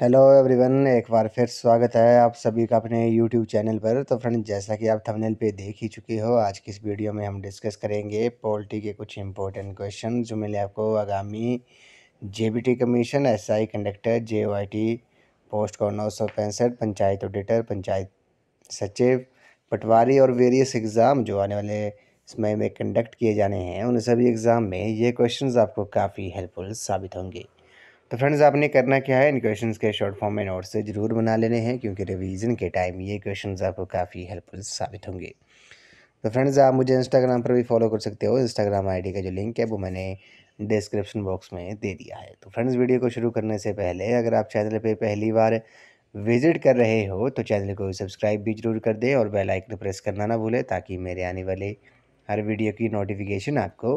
hello everyone एक बार फिर स्वागत है आप सभी का अपने यूट्यूब चैनल पर तो फ्रेंड जैसा कि आप थंबनेल पे देख ही चुके हो आज की इस वीडियो में हम डिस्कस करेंगे पॉलिटी के कुछ इंपॉर्टेंट क्वेश्चन जो मिले आपको आगामी JBT commission SI conductor J post को नौ सौ पैंसठ पंचायत ऑडिटर पंचायत सचिव पटवारी और वेरियस एग्ज़ाम जो आने वाले समय में कंडक्ट किए जाने हैं उन सभी एग्ज़ाम में ये क्वेश्चन आपको काफ़ी हेल्पफुल साबित होंगे तो फ्रेंड्स आपने करना क्या है इन क्वेश्चन के शॉर्ट फॉर्म में नोट्स से ज़रूर बना लेने हैं क्योंकि रिवीजन के टाइम ये क्वेश्चन आपको काफ़ी हेल्पफुल साबित होंगे तो फ्रेंड्स आप मुझे इंस्टाग्राम पर भी फॉलो कर सकते हो इंस्टाग्राम आईडी का जो लिंक है वो मैंने डिस्क्रिप्शन बॉक्स में दे दिया है तो फ्रेंड्स वीडियो को शुरू करने से पहले अगर आप चैनल पर पहली बार विजिट कर रहे हो तो चैनल को सब्सक्राइब भी जरूर कर दें और बेल आइकन प्रेस करना ना भूलें ताकि मेरे आने वाले हर वीडियो की नोटिफिकेशन आपको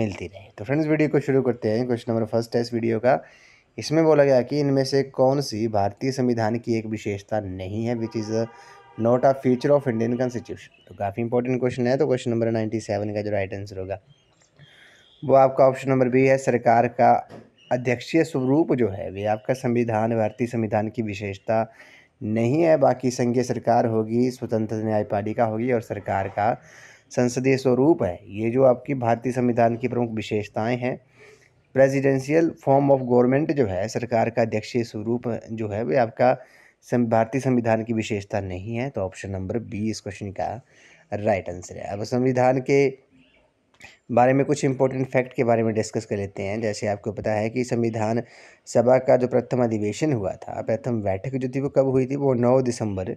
मिलती रहे तो फ्रेंड्स वीडियो को शुरू करते हैं क्वेश्चन नंबर फर्स्ट है इस वीडियो का इसमें बोला गया कि इनमें से कौन सी भारतीय संविधान की एक विशेषता नहीं है which is not a future of Indian constitution तो काफ़ी इंपॉर्टेंट क्वेश्चन है तो क्वेश्चन नंबर नाइन्टी सेवन का जो राइट आंसर होगा वो आपका ऑप्शन नंबर बी है सरकार का अध्यक्षीय स्वरूप जो है वे आपका संविधान भारतीय संविधान की विशेषता नहीं है बाकी संघीय सरकार होगी स्वतंत्र न्यायपालिका होगी और सरकार का संसदीय स्वरूप है ये जो आपकी भारतीय संविधान की प्रमुख विशेषताएं हैं प्रेसिडेंशियल फॉर्म ऑफ गवर्नमेंट जो है सरकार का अध्यक्षीय स्वरूप जो है वे आपका भारतीय संविधान की विशेषता नहीं है तो ऑप्शन नंबर बी इस क्वेश्चन का राइट आंसर है अब संविधान के बारे में कुछ इंपॉर्टेंट फैक्ट के बारे में डिस्कस कर लेते हैं जैसे आपको पता है कि संविधान सभा का जो प्रथम अधिवेशन हुआ था प्रथम बैठक जो थी वो कब हुई थी वो नौ दिसंबर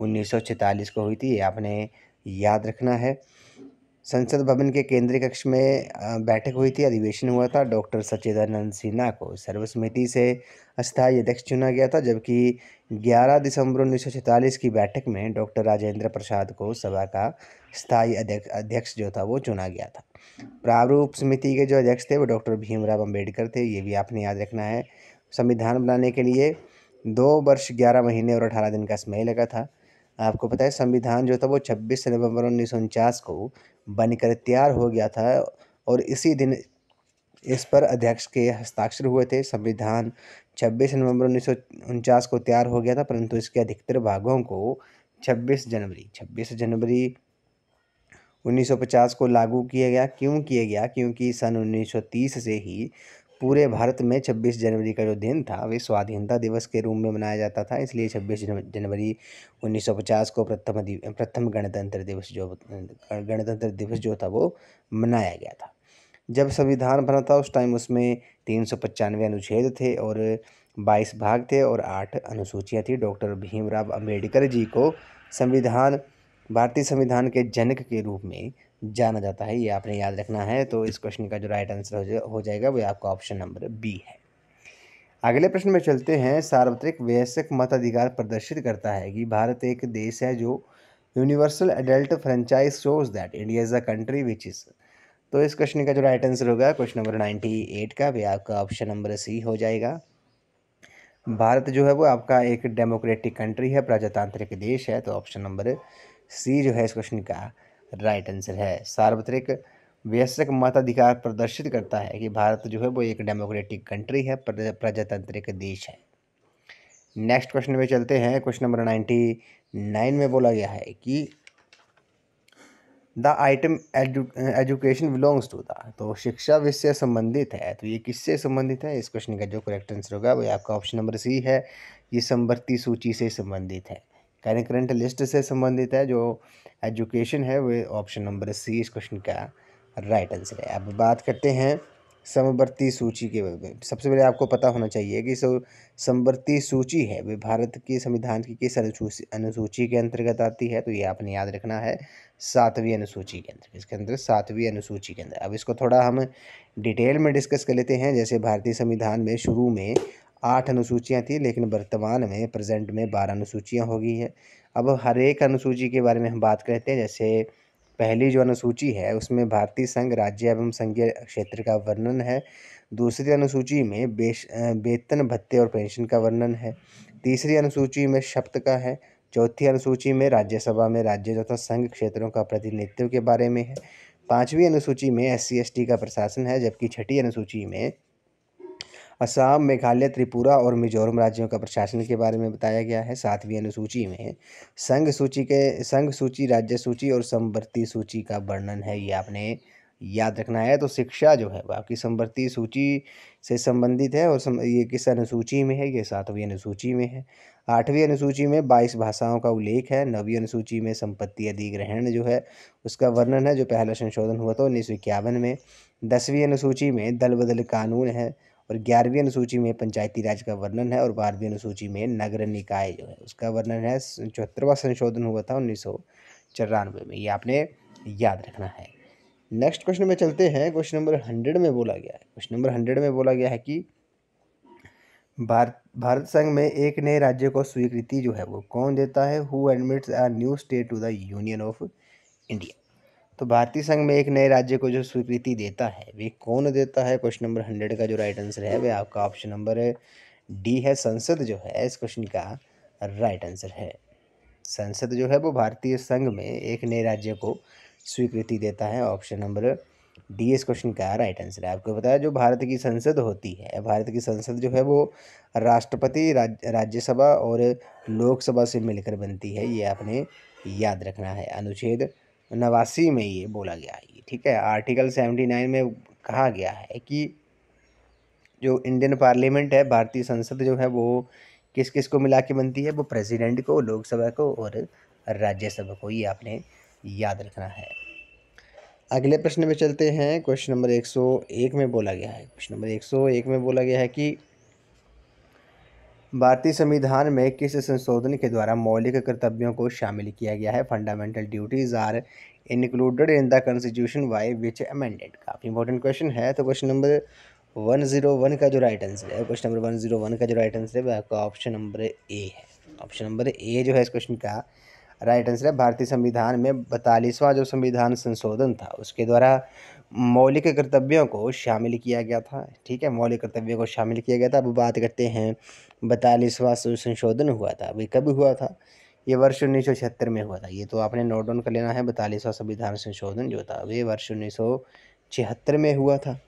उन्नीस को हुई थी आपने याद रखना है संसद भवन के केंद्रीय कक्ष में बैठक हुई थी अधिवेशन हुआ था डॉक्टर सच्चिदानंद सिन्हा को सर्वसम्मति से अस्थायी अध्यक्ष चुना गया था जबकि 11 दिसंबर उन्नीस की बैठक में डॉक्टर राजेंद्र प्रसाद को सभा का स्थायी अध्यक्ष अध्यक्ष जो था वो चुना गया था प्रारूप समिति के जो अध्यक्ष थे वो डॉक्टर भीमराव अम्बेडकर थे ये भी आपने याद रखना है संविधान बनाने के लिए दो वर्ष ग्यारह महीने और अठारह दिन का समय लगा था आपको पता है संविधान जो था वो 26 नवंबर उन्नीस को बनकर तैयार हो गया था और इसी दिन इस पर अध्यक्ष के हस्ताक्षर हुए थे संविधान 26 नवंबर उन्नीस को तैयार हो गया था परंतु इसके अधिकतर भागों को 26 जनवरी 26 जनवरी 1950 को लागू किया गया क्यों किया गया क्योंकि सन 1930 से ही पूरे भारत में 26 जनवरी का जो दिन था वे स्वाधीनता दिवस के रूप में मनाया जाता था इसलिए 26 जनवरी 1950 को प्रथम प्रथम गणतंत्र दिवस जो गणतंत्र दिवस जो था वो मनाया गया था जब संविधान बना था उस टाइम उसमें तीन सौ पचानवे अनुच्छेद थे और बाईस भाग थे और आठ अनुसूचियाँ थी डॉक्टर भीमराव अम्बेडकर जी को संविधान भारतीय संविधान के जनक के रूप में जाना जाता है ये आपने याद रखना है तो इस क्वेश्चन का जो राइट आंसर हो जाएगा वो आपका ऑप्शन नंबर बी है अगले प्रश्न में चलते हैं सार्वत्रिक वयस्क मताधिकार प्रदर्शित करता है कि भारत एक देश है जो universal adult franchise shows that India is a country which is तो इस क्वेश्चन का जो राइट आंसर होगा क्वेश्चन नंबर नाइन्टी एट का भी आपका ऑप्शन नंबर सी हो जाएगा भारत जो है वो आपका एक डेमोक्रेटिक कंट्री है प्रजातांत्रिक देश है तो ऑप्शन नंबर सी जो है इस क्वेश्चन का राइट आंसर है सार्वत्रिक वयस्क मताधिकार प्रदर्शित करता है कि भारत जो है वो एक डेमोक्रेटिक कंट्री है प्रजातांत्रिक देश है नेक्स्ट क्वेश्चन में चलते हैं क्वेश्चन नंबर नाइन्टी नाइन में बोला गया है कि the item education belongs to the तो शिक्षा विषय संबंधित है तो ये किससे संबंधित है इस क्वेश्चन का जो करेक्ट आंसर होगा वो आपका ऑप्शन नंबर सी है ये संवर्ती सूची से संबंधित है कहने करंट लिस्ट से संबंधित है जो एजुकेशन है वे ऑप्शन नंबर सी इस क्वेश्चन का राइट आंसर है अब बात करते हैं समवर्ती सूची के बारे में सबसे पहले आपको पता होना चाहिए कि सो समवर्ती सूची है वे भारत के संविधान की किस अनुसूची अनुसूची के अंतर्गत आती है तो ये आपने याद रखना है सातवीं अनुसूची के अंदर इसके अंदर सातवीं अनुसूची के अंदर अब इसको थोड़ा हम डिटेल में डिस्कस कर लेते हैं जैसे भारतीय संविधान में शुरू में आठ अनुसूचियाँ थी लेकिन वर्तमान में प्रेजेंट में बारह अनुसूचियाँ हो गई हैं अब हर एक अनुसूची के बारे में हम बात करते हैं जैसे पहली जो अनुसूची है उसमें भारतीय संघ राज्य एवं संघीय क्षेत्र का वर्णन है दूसरी अनुसूची में बेश वेतन भत्ते और पेंशन का वर्णन है तीसरी अनुसूची में शब्द का है चौथी अनुसूची में राज्यसभा में राज्य तथा संघ क्षेत्रों का प्रतिनिधित्व के बारे में है पाँचवीं अनुसूची में एस सी का प्रशासन है जबकि छठी अनुसूची में असम मेघालय त्रिपुरा और मिजोरम राज्यों का प्रशासन के बारे में बताया गया है सातवीं अनुसूची में संघ सूची के संघ सूची राज्य सूची और संवर्ती सूची का वर्णन है ये आपने याद रखना है तो शिक्षा जो है वह आपकी संवर्ती सूची से संबंधित है और सम, ये किस अनुसूची में है ये सातवीं अनुसूची में है आठवीं अनुसूची में बाईस भाषाओं का उल्लेख है नवी अनुसूची में संपत्ति अधिग्रहण जो है उसका वर्णन है जो पहला संशोधन हुआ था उन्नीस सौ इक्यावन में दसवीं अनुसूची में दल बदल कानून है और ग्यारहवीं अनुसूची में पंचायती राज का वर्णन है और बारहवीं अनुसूची में नगर निकाय जो है उसका वर्णन है चौहत्तरवा संशोधन हुआ था उन्नीस सौ चौरानवे में ये आपने याद रखना है नेक्स्ट क्वेश्चन में चलते हैं क्वेश्चन नंबर हंड्रेड में बोला गया है क्वेश्चन नंबर हंड्रेड में बोला गया है कि भारत भारत संघ में एक नए राज्य को स्वीकृति जो है वो कौन देता है who admits a new state to the union of India तो भारतीय संघ में एक नए राज्य को जो स्वीकृति देता है वे कौन देता है क्वेश्चन नंबर हंड्रेड का जो राइट आंसर है वह आपका ऑप्शन नंबर डी है संसद जो है इस क्वेश्चन का राइट आंसर है संसद जो है वो भारतीय संघ में एक नए राज्य को स्वीकृति देता है ऑप्शन नंबर डी इस क्वेश्चन का राइट आंसर है आपको बताया जो भारत की संसद होती है भारत की संसद जो है वो राष्ट्रपति राज, राज्यसभा और लोकसभा से मिलकर बनती है ये आपने याद रखना है अनुच्छेद नवासी में ये बोला गया है ठीक है आर्टिकल सेवेंटी नाइन में कहा गया है कि जो इंडियन पार्लियामेंट है भारतीय संसद जो है वो किस किस को मिला के बनती है वो प्रेसिडेंट को लोकसभा को और राज्यसभा को ये आपने याद रखना है अगले प्रश्न में चलते हैं क्वेश्चन नंबर एक सौ एक में बोला गया है क्वेश्चन नंबर एक सौ एक में बोला गया है कि भारतीय संविधान में किस संशोधन के द्वारा मौलिक कर्तव्यों को शामिल किया गया है fundamental duties are included in the constitution by which amended काफ़ी इंपॉर्टेंट क्वेश्चन है तो question number one zero one का जो राइट आंसर है question number one zero one का जो राइट आंसर है वह आपका ऑप्शन नंबर ए है ऑप्शन नंबर ए जो है इस क्वेश्चन का राइट आंसर है भारतीय संविधान में बतालीसवां जो संविधान संशोधन था उसके द्वारा मौलिक कर्तव्यों को शामिल किया गया था ठीक है मौलिक कर्तव्यों को शामिल किया गया था अब बात करते हैं बतालीसवां संशोधन हुआ था अभी कब हुआ था ये वर्ष उन्नीस सौ छिहत्तर में हुआ था ये तो आपने नोट डाउन कर लेना है बतालीसवां संविधान संशोधन जो था वे वर्ष उन्नीस सौ छिहत्तर में हुआ था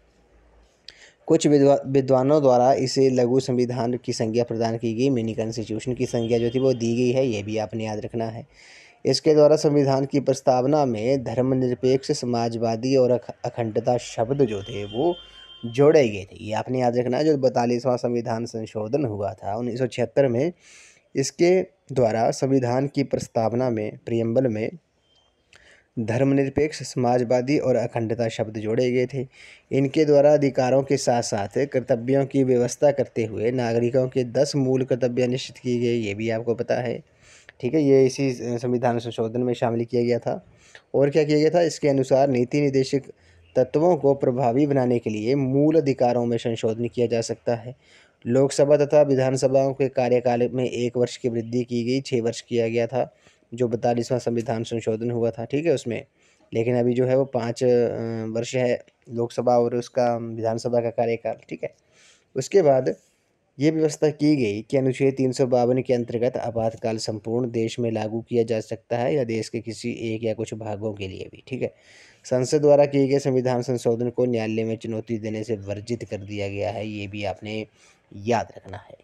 कुछ विद्वा विद्वानों द्वारा इसे लघु संविधान की संज्ञा प्रदान की गई मिनी कॉन्स्टिट्यूशन की संज्ञा जो थी वो दी गई है ये भी आपने याद रखना है इसके द्वारा संविधान की प्रस्तावना में धर्मनिरपेक्ष समाजवादी और अखंडता शब्द जो थे वो जोड़े गए थे ये आपने याद रखना जो बतालीसवां संविधान संशोधन हुआ था उन्नीस में इसके द्वारा संविधान की प्रस्तावना में प्रियम्बल में धर्मनिरपेक्ष समाजवादी और अखंडता शब्द जोड़े गए थे इनके द्वारा अधिकारों के साथ साथ कर्तव्यों की व्यवस्था करते हुए नागरिकों के दस मूल कर्तव्य निश्चित किए गए ये भी आपको पता है ठीक है ये इसी संविधान संशोधन में शामिल किया गया था और क्या किया गया था इसके अनुसार नीति निदेशक तत्वों को प्रभावी बनाने के लिए मूल अधिकारों में संशोधन किया जा सकता है लोकसभा तथा विधानसभाओं के कार्यकाल में एक वर्ष की वृद्धि की गई छः वर्ष किया गया था जो बतालीसवां संविधान संशोधन हुआ था ठीक है उसमें लेकिन अभी जो है वो पाँच वर्ष है लोकसभा और उसका विधानसभा का कार्यकाल ठीक है उसके बाद ये व्यवस्था की गई कि अनुच्छेद तीन सौ बावन के अंतर्गत आपातकाल संपूर्ण देश में लागू किया जा सकता है या देश के किसी एक या कुछ भागों के लिए भी ठीक है संसद द्वारा किए गए संविधान संशोधन को न्यायालय में चुनौती देने से वर्जित कर दिया गया है ये भी आपने याद रखना है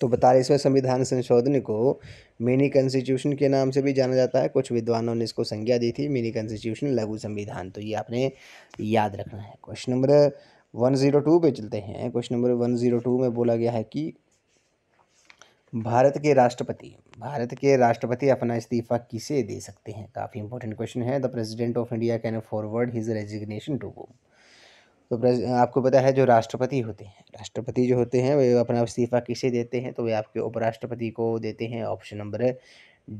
तो बतालीसवें संविधान संशोधन को मिनी कॉन्स्टिट्यूशन के नाम से भी जाना जाता है कुछ विद्वानों ने इसको संज्ञा दी थी मिनी कॉन्स्टिट्यूशन लघु संविधान तो ये आपने याद रखना है question number one zero two पर चलते हैं question number one zero two में बोला गया है कि भारत के राष्ट्रपति भारत के राष्ट्रपति अपना इस्तीफा किसे दे सकते हैं काफ़ी इंपॉर्टेंट क्वेश्चन है the president of India can forward his resignation to go तो आपको पता है जो राष्ट्रपति होते हैं राष्ट्रपति जो होते हैं वे अपना इस्तीफा किसे देते हैं तो वे आपके उपराष्ट्रपति को देते हैं ऑप्शन नंबर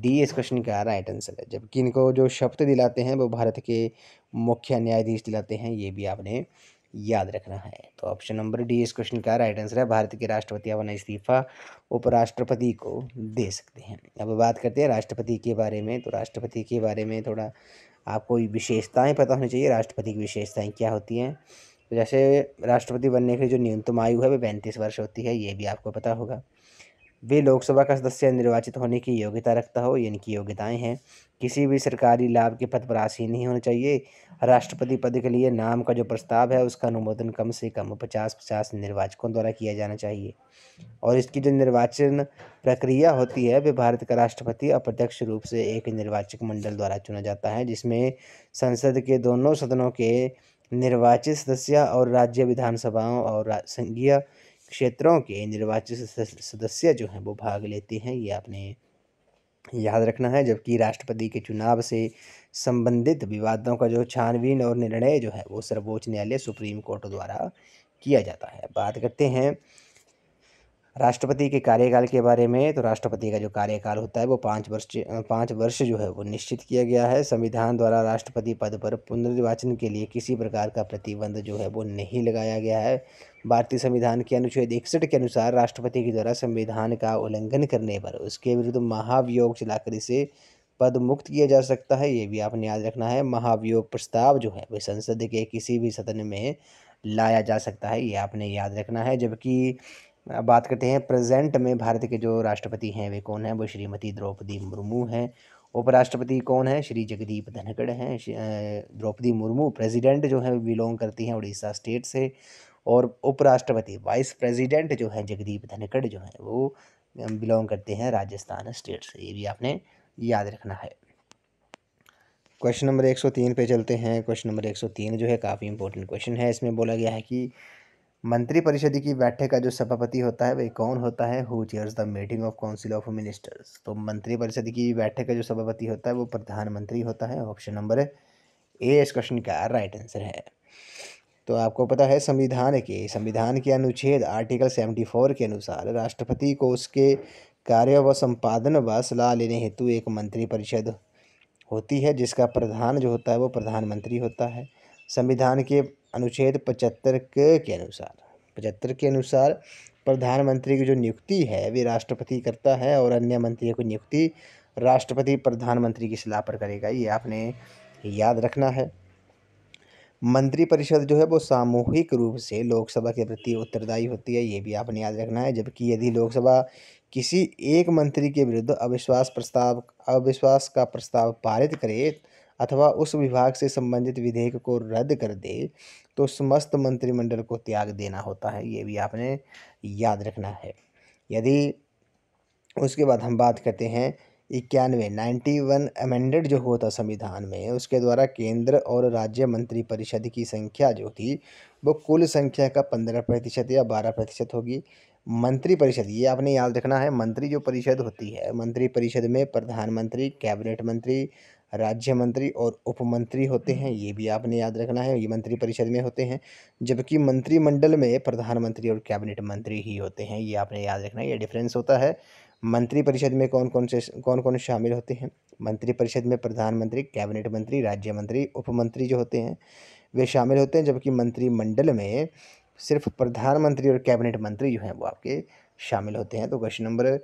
डी इस क्वेश्चन का राइट आंसर है जबकि इनको जो शब्द दिलाते हैं वो भारत के मुख्य न्यायाधीश दिलाते हैं ये भी आपने याद रखना है तो ऑप्शन नंबर डी इस क्वेश्चन का राइट आंसर है भारत के राष्ट्रपति अपना इस्तीफा उपराष्ट्रपति को दे सकते हैं अब बात करते हैं राष्ट्रपति के बारे में तो राष्ट्रपति के बारे में थोड़ा आपको विशेषताएँ पता होनी चाहिए राष्ट्रपति की विशेषताएँ क्या होती हैं तो जैसे राष्ट्रपति बनने के लिए जो न्यूनतम आयु है वह पैंतीस वर्ष होती है ये भी आपको पता होगा वे लोकसभा का सदस्य निर्वाचित होने की योग्यता रखता हो ये इनकी योग्यताएं हैं किसी भी सरकारी लाभ के पद पर आसीन नहीं होना चाहिए राष्ट्रपति पद के लिए नाम का जो प्रस्ताव है उसका अनुमोदन कम से कम पचास पचास निर्वाचकों द्वारा किया जाना चाहिए और इसकी जो निर्वाचन प्रक्रिया होती है वे भारत का राष्ट्रपति अप्रत्यक्ष रूप से एक निर्वाचक मंडल द्वारा चुना जाता है जिसमें संसद के दोनों सदनों के निर्वाचित सदस्य और राज्य विधानसभाओं और संघीय क्षेत्रों के निर्वाचित सदस्य जो हैं वो भाग लेते हैं ये आपने याद रखना है जबकि राष्ट्रपति के चुनाव से संबंधित विवादों का जो छानबीन और निर्णय जो है वो सर्वोच्च न्यायालय सुप्रीम कोर्ट द्वारा किया जाता है बात करते हैं राष्ट्रपति के कार्यकाल के बारे में तो राष्ट्रपति का जो कार्यकाल होता है वो पाँच वर्ष पाँच वर्ष जो है वो निश्चित किया गया है संविधान द्वारा राष्ट्रपति पद पर पुनर्निर्वाचन के लिए किसी प्रकार का प्रतिबंध जो है वो नहीं लगाया गया है भारतीय संविधान के अनुच्छेद इकसठ के अनुसार राष्ट्रपति के द्वारा संविधान का उल्लंघन करने पर उसके विरुद्ध महाभियोग चलाकर इसे पद मुक्त किया जा सकता है ये भी आपने याद रखना है महाभियोग प्रस्ताव जो है वह संसद के किसी भी सदन में लाया जा सकता है ये आपने याद रखना है जबकि अब बात करते हैं प्रेजेंट में भारत के जो राष्ट्रपति हैं वे कौन हैं वो श्रीमती द्रौपदी मुर्मू हैं उपराष्ट्रपति कौन है श्री जगदीप धनखड़ हैं द्रौपदी मुर्मू प्रेसिडेंट जो है बिलोंग करती हैं उड़ीसा स्टेट से और उपराष्ट्रपति वाइस प्रेसिडेंट जो है जगदीप धनखड़ जो हैं वो बिलोंग करते हैं राजस्थान स्टेट से ये भी आपने याद रखना है क्वेश्चन नंबर तीन पे चलते हैं क्वेश्चन नंबर तीन जो है काफ़ी इंपॉर्टेंट क्वेश्चन है इसमें बोला गया है कि मंत्रिपरिषद की बैठक का जो सभापति होता है वह कौन होता है who chairs the meeting of council of ministers तो मंत्रिपरिषद की बैठक का जो सभापति होता है वो प्रधानमंत्री होता है ऑप्शन नंबर ए इस क्वेश्चन का राइट आंसर है तो आपको पता है संविधान के संविधान के अनुच्छेद आर्टिकल सेवेंटी फोर के अनुसार राष्ट्रपति को उसके कार्य व संपादन व सलाह लेने हेतु एक मंत्रिपरिषद होती है जिसका प्रधान जो होता है वो प्रधानमंत्री होता है संविधान के अनुच्छेद पचहत्तर के, के अनुसार पचहत्तर के अनुसार प्रधानमंत्री की जो नियुक्ति है वे राष्ट्रपति करता है और अन्य मंत्रियों की नियुक्ति राष्ट्रपति प्रधानमंत्री की सलाह पर करेगा ये आपने याद रखना है मंत्रिपरिषद जो है वो सामूहिक रूप से लोकसभा के प्रति उत्तरदायी होती है ये भी आपने याद रखना है जबकि यदि लोकसभा किसी एक मंत्री के विरुद्ध अविश्वास प्रस्ताव अविश्वास का प्रस्ताव पारित करे अथवा उस विभाग से संबंधित विधेयक को रद्द कर दे तो समस्त मंत्रिमंडल को त्याग देना होता है ये भी आपने याद रखना है यदि उसके बाद हम बात करते हैं इक्यानवे नाइन्टी वन अमेंडेड जो हुआ था संविधान में उसके द्वारा केंद्र और राज्य मंत्री परिषद की संख्या जो थी वो कुल संख्या का पंद्रह प्रतिशत या बारह प्रतिशत होगी मंत्री परिषद ये आपने याद रखना है मंत्री जो परिषद होती है मंत्री परिषद में प्रधानमंत्री कैबिनेट मंत्री राज्य मंत्री और उपमंत्री होते हैं ये भी आपने याद रखना है ये मंत्री परिषद में होते हैं जबकि मंत्रिमंडल में प्रधानमंत्री और कैबिनेट मंत्री ही होते हैं ये आपने याद रखना है ये डिफरेंस होता है मंत्रिपरिषद में कौन कौन से कौन कौन शामिल होते हैं मंत्रिपरिषद में प्रधानमंत्री कैबिनेट मंत्री राज्य मंत्री उपमंत्री जो होते हैं वे शामिल होते हैं जबकि मंत्रिमंडल में सिर्फ प्रधानमंत्री और कैबिनेट मंत्री जो हैं वो आपके शामिल होते हैं तो क्वेश्चन नंबर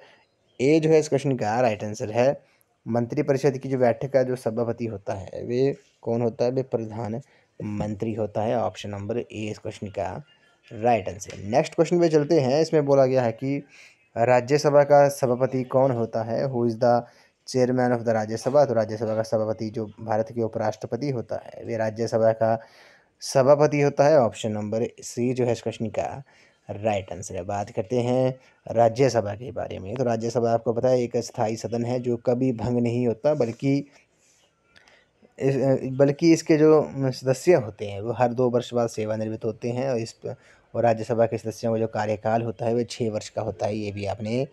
ए जो है इस क्वेश्चन का राइट आंसर है मंत्रिपरिषद की जो बैठक का जो सभापति होता है वे कौन होता है वे प्रधान मंत्री होता है ऑप्शन नंबर ए इस क्वेश्चन का राइट आंसर नेक्स्ट क्वेश्चन पे चलते हैं इसमें बोला गया है कि राज्यसभा का सभापति कौन होता है who is the chairman of the Rajya Sabha तो राज्यसभा का सभापति जो भारत के उपराष्ट्रपति होता है वे राज्यसभा का सभापति होता है ऑप्शन नंबर सी जो है इस क्वेश्चन का राइट आंसर है बात करते हैं राज्यसभा के बारे में तो राज्यसभा आपको पता है एक स्थायी सदन है जो कभी भंग नहीं होता बल्कि इस, बल्कि इसके जो सदस्य होते हैं वो हर दो वर्ष बाद सेवानिवृत्त होते हैं और इस और राज्यसभा के सदस्यों का जो कार्यकाल होता है वह छः वर्ष का होता है ये भी आपने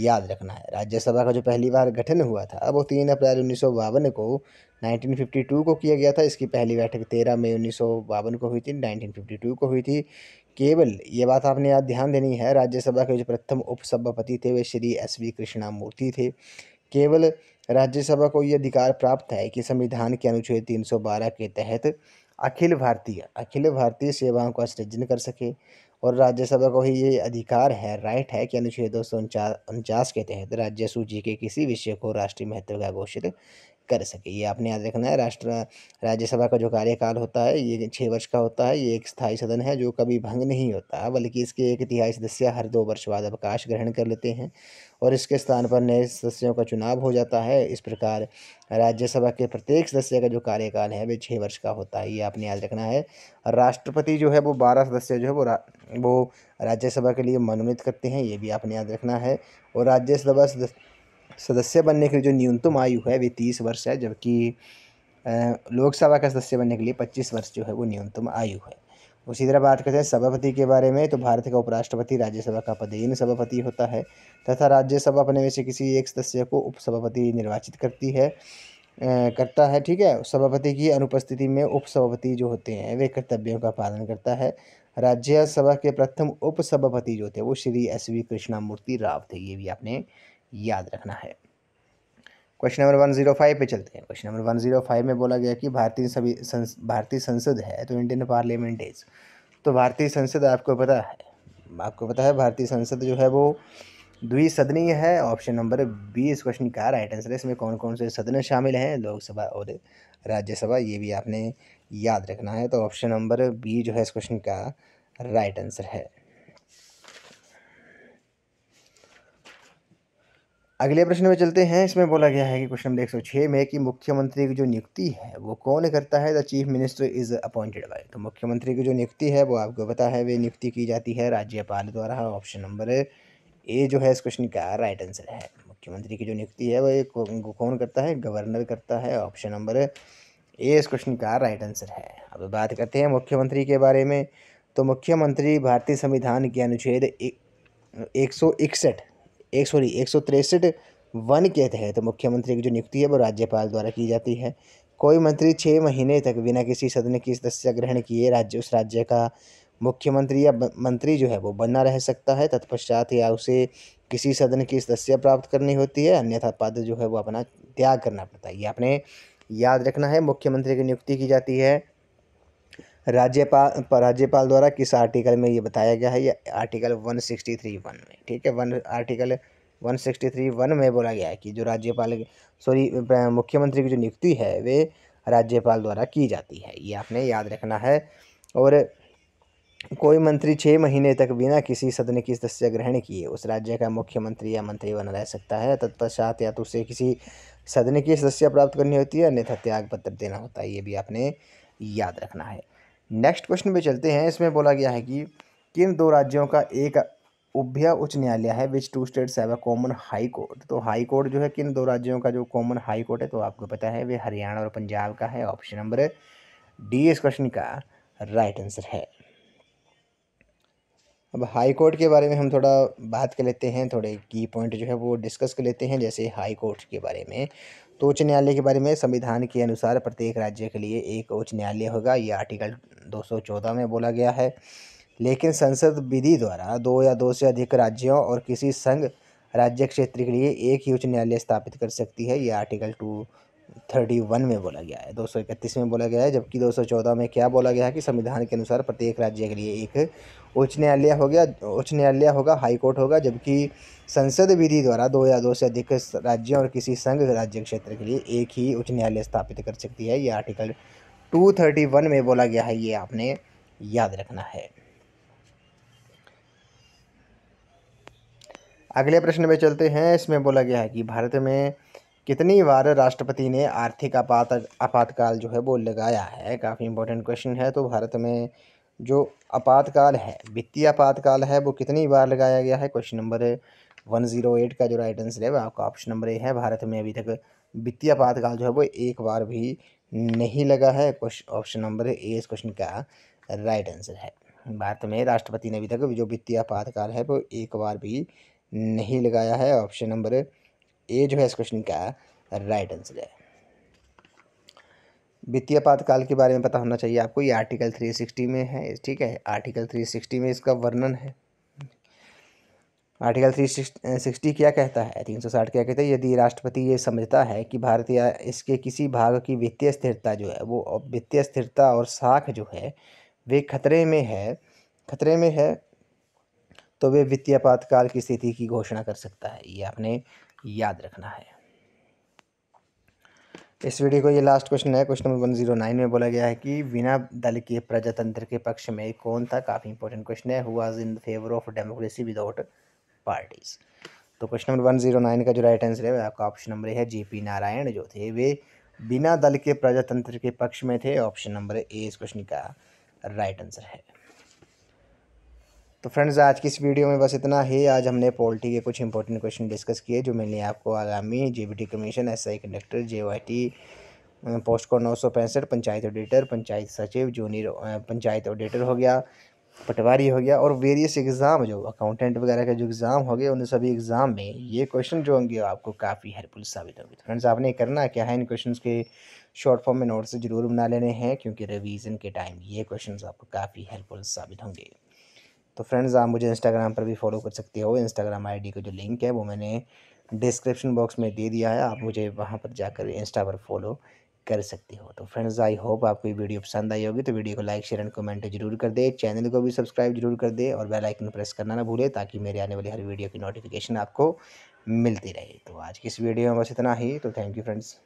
याद रखना है राज्यसभा का जो पहली बार गठन हुआ था वो तीन अप्रैल उन्नीस को नाइनटीन को किया गया था इसकी पहली बैठक तेरह मई उन्नीस को हुई थी नाइनटीन को हुई थी केवल ये बात आपने याद ध्यान देनी है राज्यसभा के जो प्रथम उपसभापति थे वे श्री एस वी कृष्णामूर्ति थे केवल राज्यसभा को ये अधिकार प्राप्त है कि संविधान के अनुच्छेद 312 के तहत अखिल भारतीय अखिल भारतीय सेवाओं का सृजन कर सके और राज्यसभा को ही ये अधिकार है राइट है कि अनुच्छेद दो सौ उनचास के तहत राज्य सूची के किसी विषय को राष्ट्रीय महत्व का घोषित कर सके ये आपने याद रखना है राष्ट्र राज्यसभा का जो कार्यकाल होता है ये छः वर्ष का होता है ये एक स्थायी सदन है जो कभी भंग नहीं होता बल्कि इसके एक तिहाई सदस्य हर दो वर्ष बाद अवकाश ग्रहण कर लेते हैं और इसके स्थान पर नए सदस्यों का चुनाव हो जाता है इस प्रकार राज्यसभा के प्रत्येक सदस्य का जो कार्यकाल है वे छः वर्ष का होता है ये आपने याद रखना है राष्ट्रपति जो है वो बारह सदस्य जो है वो रा, वो राज्यसभा के लिए मनोनीत करते हैं ये भी आपने याद रखना है और राज्यसभा सदस्य सदस्य बनने के लिए जो न्यूनतम आयु है वे तीस वर्ष है जबकि लोकसभा का सदस्य बनने के लिए पच्चीस वर्ष जो है वो न्यूनतम आयु है उसी तरह बात करते हैं सभापति के बारे में तो भारत का उपराष्ट्रपति राज्यसभा का पदेन सभापति होता है तथा राज्यसभा अपने में से किसी एक सदस्य को उपसभापति निर्वाचित करती है करता है ठीक है सभापति की अनुपस्थिति में उपसभापति जो होते हैं वे कर्तव्यों का पालन करता है राज्यसभा के प्रथम उपसभापति जो थे वो श्री एस वी कृष्णामूर्ति राव थे ये भी आपने याद रखना है question number one zero five पे चलते हैं question number one zero five में बोला गया कि भारतीय सभी संस भारतीय संसद है तो इंडियन पार्लियामेंट इज तो भारतीय संसद आपको पता है आपको पता है भारतीय संसद जो है वो द्विसदनीय है ऑप्शन नंबर बी इस क्वेश्चन का राइट आंसर है इसमें कौन कौन से सदन शामिल हैं लोकसभा और राज्यसभा ये भी आपने याद रखना है तो ऑप्शन नंबर बी जो है इस क्वेश्चन का राइट आंसर है अगले प्रश्न में चलते हैं इसमें बोला गया है कि क्वेश्चन नंबर एक सौ छः में कि मुख्यमंत्री की जो नियुक्ति है वो कौन करता है the chief minister is appointed by तो मुख्यमंत्री की जो नियुक्ति है वो आपको पता है वे नियुक्ति की जाती है राज्यपाल द्वारा ऑप्शन नंबर ए जो है इस क्वेश्चन का राइट आंसर है मुख्यमंत्री की जो नियुक्ति है वो कौन करता है गवर्नर करता है ऑप्शन नंबर ए इस क्वेश्चन का राइट आंसर है अब बात करते हैं मुख्यमंत्री के बारे में तो मुख्यमंत्री भारतीय संविधान के अनुच्छेद एक सौ इकसठ एक सॉरी एक सौ तिरसठ वन के तहत तो मुख्यमंत्री की जो नियुक्ति है वो राज्यपाल द्वारा की जाती है कोई मंत्री छः महीने तक बिना किसी सदन की सदस्य ग्रहण किए राज्य उस राज्य का मुख्यमंत्री या मंत्री जो है वो बना रह सकता है तत्पश्चात या उसे किसी सदन की सदस्य प्राप्त करनी होती है अन्यथा पद जो है वो अपना त्याग करना पड़ता है ये आपने याद रखना है मुख्यमंत्री की नियुक्ति की जाती है राज्यपाल राज्यपाल द्वारा किस आर्टिकल में ये बताया गया है ये article one sixty three one में ठीक है one article one sixty three one में बोला गया है कि जो राज्यपाल सॉरी मुख्यमंत्री की जो नियुक्ति है वे राज्यपाल द्वारा की जाती है ये आपने याद रखना है और कोई मंत्री छः महीने तक बिना किसी सदन की सदस्य ग्रहण किए उस राज्य का मुख्यमंत्री या मंत्री बना रह सकता है तत्पश्चात या तो उसे किसी सदन की सदस्य प्राप्त करनी होती है अन्यथा त्याग पत्र देना होता है ये भी आपने याद रखना है नेक्स्ट क्वेश्चन पे चलते हैं इसमें बोला गया है कि किन दो राज्यों का एक उभ्य उच्च न्यायालय है which two states have a common high court तो हाई कोर्ट जो है किन दो राज्यों का जो कॉमन हाई कोर्ट है तो आपको पता है वे हरियाणा और पंजाब का है ऑप्शन नंबर डी इस क्वेश्चन का राइट आंसर है अब हाई कोर्ट के बारे में हम थोड़ा बात कर लेते हैं थोड़े की पॉइंट जो है वो डिस्कस कर लेते हैं जैसे हाई कोर्ट के बारे में तो उच्च न्यायालय के बारे में संविधान के अनुसार प्रत्येक राज्य के लिए एक उच्च न्यायालय होगा ये आर्टिकल 214 में बोला गया है लेकिन संसद विधि द्वारा दो या दो से अधिक राज्यों और किसी संघ राज्य क्षेत्र के लिए एक ही उच्च न्यायालय स्थापित कर सकती है ये आर्टिकल टू थर्टी वन में बोला गया है दो सौ इकतीस में बोला गया है जबकि दो सौ चौदह में क्या बोला गया है कि संविधान के अनुसार प्रत्येक राज्य के लिए एक उच्च न्यायालय हो गया उच्च न्यायालय होगा हाई कोर्ट होगा जबकि संसद विधि द्वारा दो या दो से अधिक राज्यों और किसी संघ राज्य क्षेत्र के लिए एक ही उच्च न्यायालय स्थापित कर सकती है ये आर्टिकल टू थर्टी वन में बोला गया है ये आपने याद रखना है अगले प्रश्न में चलते हैं इसमें बोला गया है कि भारत में कितनी बार राष्ट्रपति ने आर्थिक आपात आपातकाल जो है वो लगाया है काफ़ी इंपॉर्टेंट क्वेश्चन है तो भारत में जो आपातकाल है वित्तीय आपातकाल है वो कितनी बार लगाया गया है question number one zero eight का जो राइट आंसर है वो आपका ऑप्शन नंबर ए है भारत में अभी तक वित्तीय आपातकाल जो है वो एक बार भी नहीं लगा है ऑप्शन नंबर ए इस क्वेश्चन का राइट आंसर है भारत में राष्ट्रपति ने अभी तक जो वित्तीय आपातकाल है वो एक बार भी नहीं लगाया है ऑप्शन नंबर ए जो है इस क्वेश्चन का राइट आंसर है वित्तीय आपातकाल के बारे में पता होना चाहिए आपको ये आर्टिकल थ्री सिक्सटी में है ठीक है आर्टिकल थ्री सिक्सटी में इसका वर्णन है आर्टिकल थ्री सिक्सटी क्या कहता है तीन सौ साठ क्या कहता है यदि राष्ट्रपति ये समझता है कि भारत या इसके किसी भाग की वित्तीय स्थिरता जो है वो वित्तीय स्थिरता और साख जो है वे खतरे में है खतरे में है तो वे वित्तीय आपातकाल की स्थिति की घोषणा कर सकता है ये आपने याद रखना है इस वीडियो को ये लास्ट क्वेश्चन है question number one zero nine में बोला गया है कि बिना दल के प्रजातंत्र के पक्ष में कौन था काफ़ी इंपॉर्टेंट क्वेश्चन है who in favour of democracy without parties तो question number one zero nine का जो राइट आंसर है आपका ऑप्शन नंबर है जे पी नारायण जो थे वे बिना दल के प्रजातंत्र के पक्ष में थे ऑप्शन नंबर ए इस क्वेश्चन का राइट आंसर है तो फ्रेंड्स आज की इस वीडियो में बस इतना ही आज हमने पॉलिटी के कुछ इंपॉर्टेंट क्वेश्चन डिस्कस किए जो मैंने आपको आगामी GBT commission SI conductor JYT post को नौ सौ पैंसठ पंचायत ऑडिटर पंचायत सचिव जूनियर पंचायत ऑडिटर हो गया पटवारी हो गया और वेरियस एग्ज़ाम जो अकाउंटेंट वगैरह के जो एग्ज़ाम हो गए उन सभी एग्ज़ाम में ये क्वेश्चन जो होंगे आपको काफ़ी हेल्पफुल साबित होंगे फ्रेंड्स तो आपने करना क्या है इन क्वेश्चंस के शॉर्ट फॉर्म में नोट्स ज़रूर बना लेने हैं क्योंकि रिवीजन के टाइम ये क्वेश्चंस आपको काफ़ी हेल्पफुल साबित होंगे तो फ्रेंड्स आप मुझे इंस्टाग्राम पर भी फॉलो कर सकते हो इंस्टाग्राम आईडी का जो लिंक है वो मैंने डिस्क्रिप्शन बॉक्स में दे दिया है आप मुझे वहाँ पर जाकर इंस्टा पर फॉलो कर सकते हो तो फ्रेंड्स आई होप आपको ये वीडियो पसंद आई होगी तो वीडियो को लाइक शेयर एंड कमेंट जरूर कर दे चैनल को भी सब्सक्राइब जरूर कर दे और बेल आइकन प्रेस करना ना भूले ताकि मेरे आने वाली हर वीडियो की नोटिफिकेशन आपको मिलती रहे तो आज की इस वीडियो में बस इतना ही तो थैंक यू फ्रेंड्स